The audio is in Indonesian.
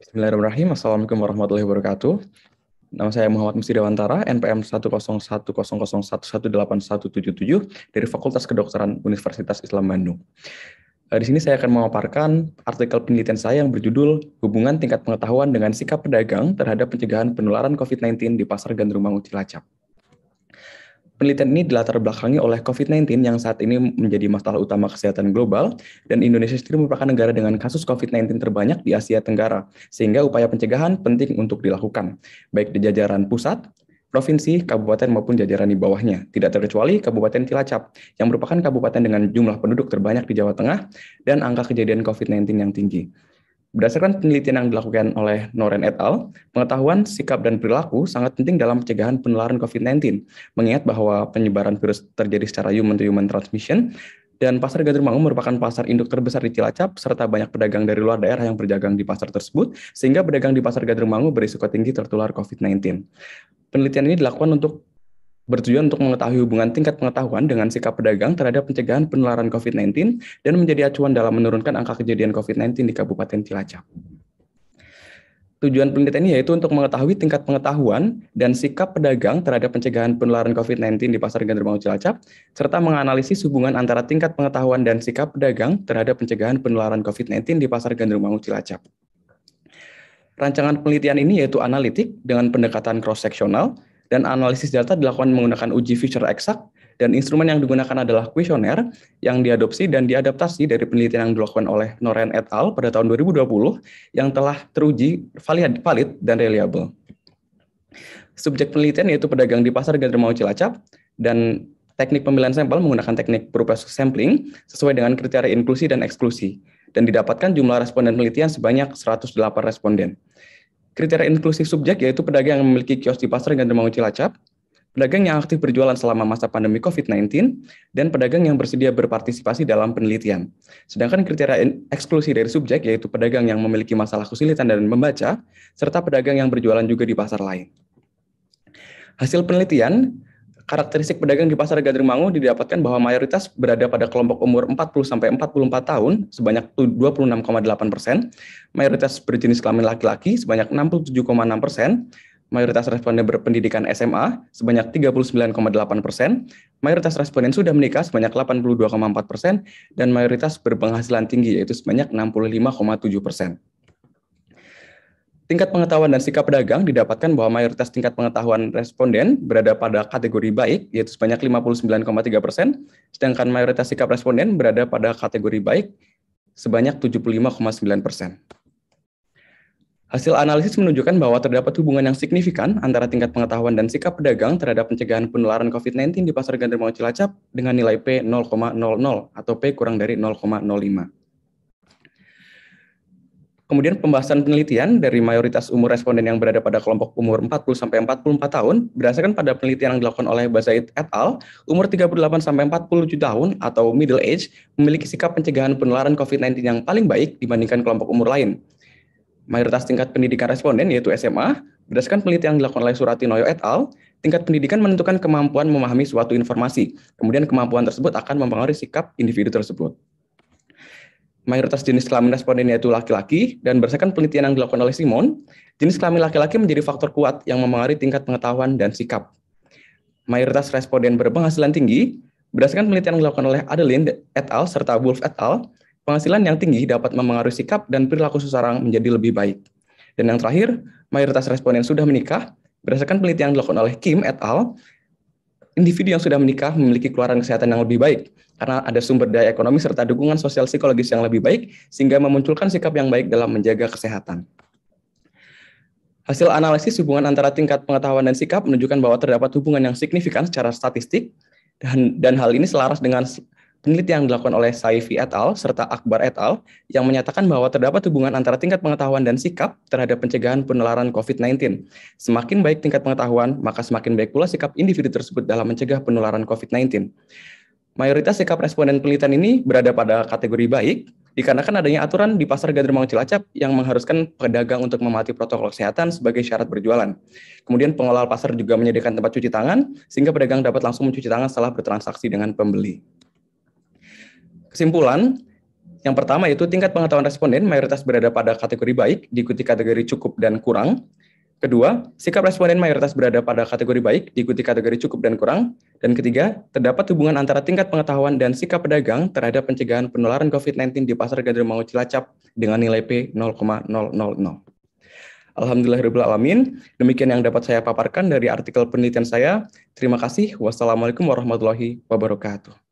Bismillahirrahmanirrahim. Assalamualaikum warahmatullahi wabarakatuh. Nama saya Muhammad Dewantara, NPM 101001181177 dari Fakultas Kedokteran Universitas Islam Bandung. Eh, di sini saya akan memaparkan artikel penelitian saya yang berjudul Hubungan Tingkat Pengetahuan dengan Sikap Pedagang Terhadap Pencegahan Penularan COVID-19 di Pasar Gandrung Mangu Cilacap. Penelitian ini dilatar belakangi oleh COVID-19 yang saat ini menjadi masalah utama kesehatan global dan Indonesia sendiri merupakan negara dengan kasus COVID-19 terbanyak di Asia Tenggara, sehingga upaya pencegahan penting untuk dilakukan, baik di jajaran pusat, provinsi, kabupaten maupun jajaran di bawahnya, tidak terkecuali Kabupaten Cilacap, yang merupakan kabupaten dengan jumlah penduduk terbanyak di Jawa Tengah dan angka kejadian COVID-19 yang tinggi. Berdasarkan penelitian yang dilakukan oleh Noren et al., pengetahuan, sikap, dan perilaku sangat penting dalam pencegahan penularan COVID-19, mengingat bahwa penyebaran virus terjadi secara human-to-human transmission, dan pasar Mangung merupakan pasar induk terbesar di Cilacap, serta banyak pedagang dari luar daerah yang berdagang di pasar tersebut, sehingga pedagang di pasar Mangung berisiko tinggi tertular COVID-19. Penelitian ini dilakukan untuk bertujuan untuk mengetahui hubungan tingkat pengetahuan dengan sikap pedagang terhadap pencegahan penularan COVID-19 dan menjadi acuan dalam menurunkan angka kejadian COVID-19 di Kabupaten Cilacap. Tujuan penelitian ini yaitu untuk mengetahui tingkat pengetahuan dan sikap pedagang terhadap pencegahan penularan COVID-19 di Pasar Gandremau Cilacap, serta menganalisis hubungan antara tingkat pengetahuan dan sikap pedagang terhadap pencegahan penularan COVID-19 di Pasar Gandremau Cilacap. Rancangan penelitian ini yaitu analitik dengan pendekatan cross sectional dan analisis data dilakukan menggunakan uji feature eksak dan instrumen yang digunakan adalah kuesioner yang diadopsi dan diadaptasi dari penelitian yang dilakukan oleh Noren et al. pada tahun 2020 yang telah teruji valid, valid dan reliable. Subjek penelitian yaitu pedagang di pasar Gandermau Cilacap dan teknik pemilihan sampel menggunakan teknik berupa sampling sesuai dengan kriteria inklusi dan eksklusi dan didapatkan jumlah responden penelitian sebanyak 108 responden. Kriteria inklusif subjek yaitu pedagang yang memiliki kios di pasar Gandremawi Cilacap, pedagang yang aktif berjualan selama masa pandemi COVID-19, dan pedagang yang bersedia berpartisipasi dalam penelitian. Sedangkan kriteria eksklusi dari subjek yaitu pedagang yang memiliki masalah kesulitan dan membaca, serta pedagang yang berjualan juga di pasar lain. Hasil penelitian, Karakteristik pedagang di pasar Gadingmangu didapatkan bahwa mayoritas berada pada kelompok umur 40 sampai 44 tahun sebanyak 26,8 persen, mayoritas berjenis kelamin laki-laki sebanyak 67,6 persen, mayoritas responden berpendidikan SMA sebanyak 39,8 persen, mayoritas responden sudah menikah sebanyak 82,4 persen, dan mayoritas berpenghasilan tinggi yaitu sebanyak 65,7 persen. Tingkat pengetahuan dan sikap pedagang didapatkan bahwa mayoritas tingkat pengetahuan responden berada pada kategori baik, yaitu sebanyak 59,3 persen, sedangkan mayoritas sikap responden berada pada kategori baik sebanyak 75,9 persen. Hasil analisis menunjukkan bahwa terdapat hubungan yang signifikan antara tingkat pengetahuan dan sikap pedagang terhadap pencegahan penularan COVID-19 di Pasar Gandermau Cilacap dengan nilai P 0,00 atau P kurang dari 0,05. Kemudian pembahasan penelitian dari mayoritas umur responden yang berada pada kelompok umur 40 sampai 44 tahun berdasarkan pada penelitian yang dilakukan oleh Bazaid et al, umur 38 sampai 47 tahun atau middle age memiliki sikap pencegahan penularan COVID-19 yang paling baik dibandingkan kelompok umur lain. Mayoritas tingkat pendidikan responden yaitu SMA, berdasarkan penelitian yang dilakukan oleh Surati Noyo et al, tingkat pendidikan menentukan kemampuan memahami suatu informasi. Kemudian kemampuan tersebut akan mempengaruhi sikap individu tersebut mayoritas jenis kelamin responden yaitu laki-laki, dan berdasarkan penelitian yang dilakukan oleh Simon, jenis kelamin laki-laki menjadi faktor kuat yang memengaruhi tingkat pengetahuan dan sikap. Mayoritas responden berpenghasilan tinggi, berdasarkan penelitian yang dilakukan oleh Adeline et al. serta Wolf et al., penghasilan yang tinggi dapat memengaruhi sikap dan perilaku seseorang menjadi lebih baik. Dan yang terakhir, mayoritas responden sudah menikah, berdasarkan penelitian yang dilakukan oleh Kim et al., Individu yang sudah menikah memiliki keluaran kesehatan yang lebih baik karena ada sumber daya ekonomi serta dukungan sosial psikologis yang lebih baik sehingga memunculkan sikap yang baik dalam menjaga kesehatan. Hasil analisis hubungan antara tingkat pengetahuan dan sikap menunjukkan bahwa terdapat hubungan yang signifikan secara statistik dan, dan hal ini selaras dengan penelitian yang dilakukan oleh Saifi et al. serta Akbar et al. yang menyatakan bahwa terdapat hubungan antara tingkat pengetahuan dan sikap terhadap pencegahan penularan COVID-19. Semakin baik tingkat pengetahuan, maka semakin baik pula sikap individu tersebut dalam mencegah penularan COVID-19. Mayoritas sikap responden penelitian ini berada pada kategori baik, dikarenakan adanya aturan di Pasar Gademang Cilacap yang mengharuskan pedagang untuk mematuhi protokol kesehatan sebagai syarat berjualan. Kemudian pengelola pasar juga menyediakan tempat cuci tangan, sehingga pedagang dapat langsung mencuci tangan setelah bertransaksi dengan pembeli. Kesimpulan, yang pertama yaitu tingkat pengetahuan responden mayoritas berada pada kategori baik, diikuti kategori cukup dan kurang. Kedua, sikap responden mayoritas berada pada kategori baik, diikuti kategori cukup dan kurang. Dan ketiga, terdapat hubungan antara tingkat pengetahuan dan sikap pedagang terhadap pencegahan penularan COVID-19 di Pasar Gandrungangu Cilacap dengan nilai P 0,000. Alhamdulillahirrahmanirrahim. Demikian yang dapat saya paparkan dari artikel penelitian saya. Terima kasih. Wassalamualaikum warahmatullahi wabarakatuh.